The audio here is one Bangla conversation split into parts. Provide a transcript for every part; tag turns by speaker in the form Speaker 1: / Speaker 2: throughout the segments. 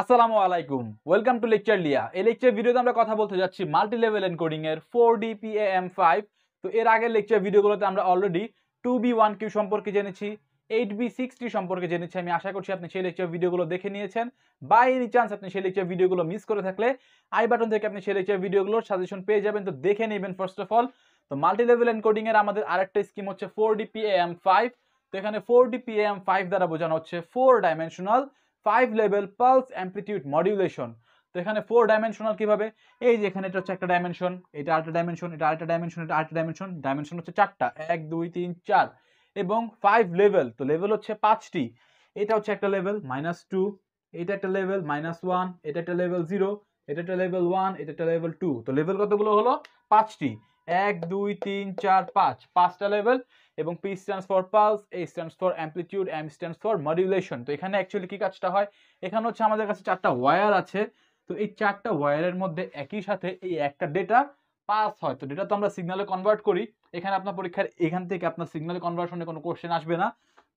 Speaker 1: আসসালামু আলাইকুম ওয়েলকাম টু লেকচার লিয়া এই লেকচার ভিডিওতে আমরা কথা বলতে যাচ্ছি মাল্টি লেভেল এনকোডিং এর ফোর এম ফাইভ তো এর আগের লেকচার ভিডিওগুলোতে আমরা already two B one Q সম্পর্কে জেনেছি এইট বি সিক্সটি সম্পর্কে জেনেছি আমি আশা করছি আপনি সেই লেকচার ভিডিওগুলো দেখে নিয়েছেন বা এনি চান্স আপনি সেই লেকচার ভিডিওগুলো মিস করে থাকলে আই বাটন থেকে আপনি সেই লেকচার ভিডিওগুলোর সাজেশন পেয়ে যাবেন তো দেখে নেবেন ফার্স্ট অফ অল তো মাল্টি লেভেল এনকোডিং এর আমাদের আরেকটা স্কিম হচ্ছে ফোর এম ফাইভ তো এখানে ফোর ডিপিএম ফাইভ দ্বারা বোঝানো হচ্ছে four dimensional five level pulse amplitude modulation তো এখানে ফোর ডাইমেনশনাল কীভাবে এই যে এখানে এটা হচ্ছে একটা ডাইমেনশন এটা আরেকটা ডাইমেনশন এটা আরেকটা ডাইমেনশন এটা আরেকটা ডাইমেনশন ডাইমেনশন হচ্ছে চারটা এক দুই তিন চার এবং ফাইভ লেভেল তো লেভেল হচ্ছে পাঁচটি এটা হচ্ছে একটা লেভেল মাইনাস টু এটা একটা লেভেল মাইনাস ওয়ান এটা একটা লেভেল জিরো এটা একটা লেভেল ওয়ান এটা একটা লেভেল টু তো লেভেল কতগুলো হলো পাঁচটি এক দুই তিন চার পাঁচ পাঁচটা লেভেল এবং P stands for pulse A stands for amplitude M stands for modulation তো এখানে অ্যাকচুয়ালি কী কাজটা হয় এখানে হচ্ছে আমাদের কাছে চারটা ওয়্যার আছে তো এই চারটা ওয়্যারের মধ্যে একই সাথে এই একটা ডেটা পাস হয় তো ডেটা তো আমরা সিগনালে কনভার্ট করি এখানে আপনার পরীক্ষার এখান থেকে আপনার সিগনালে কনভার্সনে কোনো কোশ্চেন আসবে না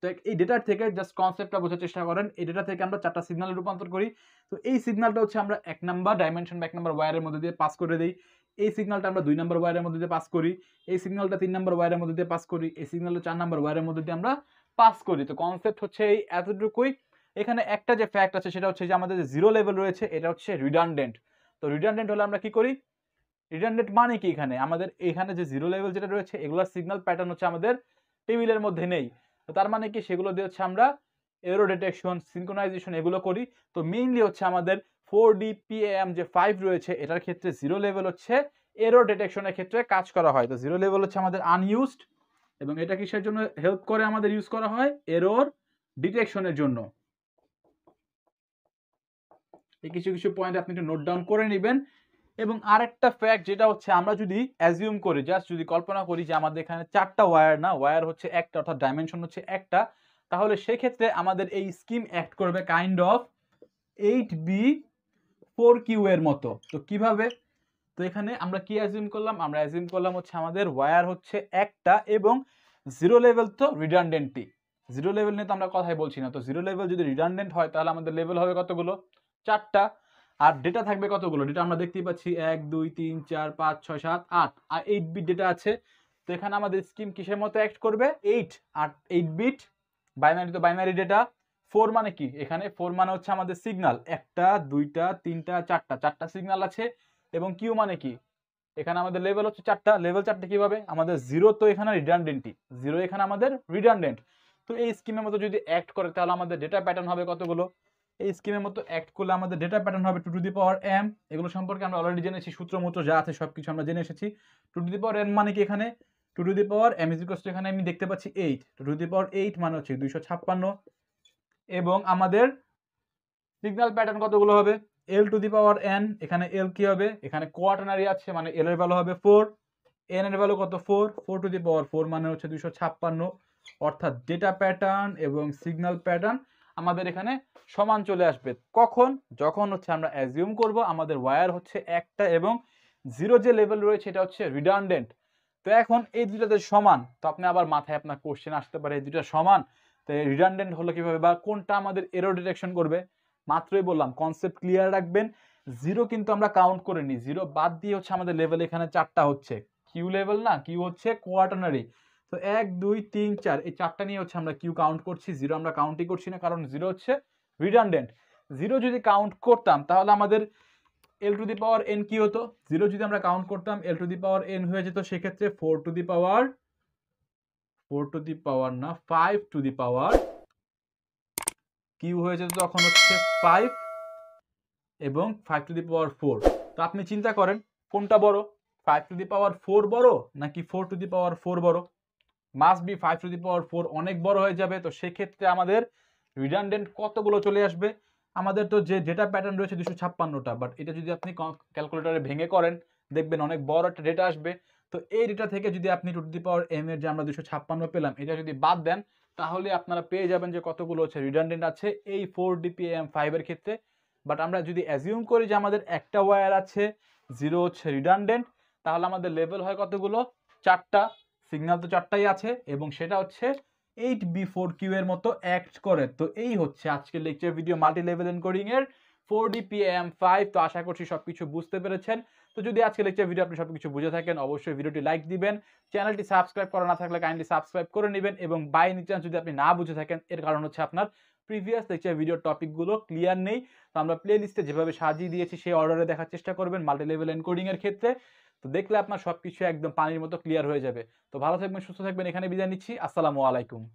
Speaker 1: তো এই ডেটার থেকে জাস্ট কনসেপ্টটা বোঝার চেষ্টা করেন এই ডেটা থেকে আমরা চারটা সিগনালে রূপান্তর করি তো এই সিগনালটা হচ্ছে আমরা এক নাম্বার ডাইমেনশন বা এক নাম্বার ওয়ারের মধ্যে দিয়ে পাস করে দিই এই সিগনালটা আমরা দুই নম্বর ওয়ারের মধ্যে দিয়ে পাস করি এই সিগনালটা তিন নম্বর ওয়ারের মধ্যে দিয়ে পাস করি এই সিগনালটা চার নম্বর ওয়ারের মধ্যে দিয়ে আমরা পাস করি তো কনসেপ্ট হচ্ছে এই এতটুকুই এখানে একটা যে ফ্যাক্ট আছে সেটা হচ্ছে যে আমাদের যে জিরো লেভেল রয়েছে এটা হচ্ছে রিডানডেন্ট তো রিডানডেন্ট হলে আমরা কি করি রিডানডেন্ট মানে কি এখানে আমাদের এখানে যে জিরো লেভেল যেটা রয়েছে এগুলোর সিগনাল প্যাটার্ন হচ্ছে আমাদের টেবিলের মধ্যে নেই তো তার মানে কি সেগুলো দিয়ে হচ্ছে আমরা এরো ডিটেকশন সিনক্রোনাইজেশন এগুলো করি তো মেইনলি হচ্ছে আমাদের ফোর ডিপিএম যে ফাইভ রয়েছে এটার ক্ষেত্রে জিরো লেভেল হচ্ছে এরো ডিটেকশনের ক্ষেত্রে কাজ করা হয় তো জিরো লেভেল হচ্ছে আমাদের আনইউজড এবং এটা কিসের জন্য হেল্প করে আমাদের ইউজ করা হয় এরোর ডিটেকশনের জন্য এই কিছু কিছু পয়েন্ট আপনি একটু নোট ডাউন করে নেবেন এবং আরেকটা ফ্যাক্ট যেটা হচ্ছে আমরা যদি অ্যাজিউম করি জাস্ট যদি কল্পনা করি যে আমাদের এখানে চারটা ওয়্যার না ওয়্যার হচ্ছে একটা অর্থাৎ ডাইমেনশন হচ্ছে একটা তাহলে সেক্ষেত্রে আমাদের এই স্কিম অ্যাক্ট করবে kind of eight B four Q এর মতো তো কিভাবে তো এখানে আমরা কি অ্যাজিউম করলাম আমরা অ্যাজিউম করলাম হচ্ছে আমাদের ওয়ার হচ্ছে একটা এবং জিরো লেভেল তো রিডান্ডেন্টই জিরো লেভেল নিয়ে তো আমরা কথাই বলছি না তো জিরো লেভেল যদি রিডান্ডেন্ট হয় তাহলে আমাদের লেভেল হবে কতগুলো চারটা আর ডেটা থাকবে কতগুলো ডেটা আমরা দেখতেই পাচ্ছি এক দুই তিন চার পাঁচ ছয় সাত আট আর এইট বিট ডেটা আছে তো এখানে আমাদের স্কিম কিসের মতো অ্যাক্ট করবে এইট আর এইট বিট বাইনারি তো বাইনারি ডেটা ফোর মানে কি এখানে ফোর মানে হচ্ছে আমাদের সিগনাল একটা দুইটা তিনটা চারটা চারটা সিগনাল আছে এবং কিউ মানে কি এখানে আমাদের লেভেল হচ্ছে চারটা লেভেল চারটা কিভাবে আমাদের জিরো তো এখানে রিডান্ডেন্টই জিরো এখানে আমাদের রিডান্ডেন্ট তো এই স্কিমের মতো যদি অ্যাক্ট করে তাহলে আমাদের ডেটা প্যাটার্ন হবে কতগুলো এই স্কিমের মতো অ্যাক্ট করলে আমাদের ডেটা প্যাটার্ন হবে two to the power M এগুলো সম্পর্কে আমরা অলরেডি জেনেছি সূত্র যা আছে সব কিছু আমরা জেনে এসেছি two to the power M মানে কি এখানে two to the power M is এখানে আমি দেখতে পাচ্ছি eight two to the power eight মানে হচ্ছে দুইশো ছাপ্পান্ন এবং আমাদের সিগন্যাল প্যাটার্ন কতগুলো হবে L two the power N এখানে এল কি হবে এখানে কোয়ার্টনারি আছে মানে এল এর ভ্যালু হবে ফোর এন এর ভ্যালু কত four four to the power four মানে হচ্ছে দুশো ছাপ্পান্ন অর্থাৎ ডেটা প্যাটার্ন এবং সিগন্যাল প্যাটার্ন আমাদের এখানে সমান চলে আসবে কখন যখন হচ্ছে আমরা অ্যাজিউম করব আমাদের ওয়ার হচ্ছে একটা এবং জিরো যে লেভেল রয়েছে এটা হচ্ছে রিডান্ডেন্ট তো এখন এই দুটাতে সমান তো আপনি আবার মাথায় আপনার কোশ্চেন আসতে পারে এই দুটা সমান তো রিডান্ডেন্ট হলো কীভাবে বা কোনটা আমাদের এরো ডিটেকশন করবে মাত্রই বললাম কনসেপ্ট ক্লিয়ার রাখবেন জিরো কিন্তু আমরা কাউন্ট করে নিই জিরো বাদ দিয়ে হচ্ছে আমাদের লেভেল এখানে চারটা হচ্ছে কিউ লেভেল না কিউ হচ্ছে কোয়ার্টানারি তো এক দুই তিন চার এই চারটা নিয়ে হচ্ছে আমরা কিউ কাউন্ট করছি জিরো আমরা কাউন্টই করছি না কারণ জিরো হচ্ছে রিডান্ডেন্ট জিরো যদি কাউন্ট করতাম তাহলে আমাদের L two the power N কি হতো জিরো যদি আমরা কাউন্ট করতাম L two the power N হয়ে যেত সেক্ষেত্রে four to the power four to the power না five to the power Q হয়ে যেত তখন হচ্ছে ফাইভ এবং five to the power four তো আপনি চিন্তা করেন কোনটা বড় five to the power four বড় নাকি four to the power four বড় must be five to the power four অনেক বড় হয়ে যাবে তো সেক্ষেত্রে আমাদের রিডান্ডেন্ট কতগুলো চলে আসবে আমাদের তো যে ডেটা প্যাটার্ন রয়েছে দুশো ছাপ্পান্নটা বাট এটা যদি আপনি ক্যালকুলেটরে ভেঙে করেন দেখবেন অনেক বড় একটা ডেটা আসবে তো এই ডেটা থেকে যদি আপনি two to the power M এর যে আমরা দুশো ছাপ্পান্ন পেলাম এটা যদি বাদ দেন তাহলে আপনারা পেয়ে যাবেন যে কতগুলো হচ্ছে রিডানডেন্ট আছে এই ফোর ডিপিএম ফাইভের ক্ষেত্রে বাট আমরা যদি অ্যাজিউম করি যে আমাদের একটা ওয়ার আছে জিরো হচ্ছে রিডানডেন্ট তাহলে আমাদের লেভেল হয় কতগুলো চারটা সিগনাল তো চারটাই আছে এবং সেটা হচ্ছে এইট বি ফোর কিউ এর মতো অ্যাক্ট করে তো এই হচ্ছে আজকের লেকচার ভিডিও মাল্টি লেভেল এনকোডিংয়ের ফোর ডিপিএম ফাইভ তো আশা করছি সব কিছু বুঝতে পেরেছেন তো যদি আজকে লেকচার ভিডিও আপনি সব কিছু বুঝে থাকেন অবশ্যই ভিডিওটি লাইক দিবেন চ্যানেলটি সাবস্ক্রাইব করা না থাকলে কাইন্ডলি সাবস্ক্রাইব করে নেবেন এবং বাই এনি চান্স যদি আপনি না বুঝে থাকেন এর কারণ হচ্ছে আপনার প্রিভিয়াস লেকচার ভিডিও টপিকগুলো ক্লিয়ার নেই তো আমরা প্লে লিস্টে যেভাবে সাজিয়ে দিয়েছি সেই অর্ডারে দেখার চেষ্টা করবেন মাল্টি লেভেল এনকোডিংয়ের ক্ষেত্রে তো দেখলে আপনার সব কিছু একদম পানির মতো ক্লিয়ার হয়ে যাবে তো ভালো থাকবেন সুস্থ থাকবেন এখানে বিদায় নিচ্ছি আসসালামু আলাইকুম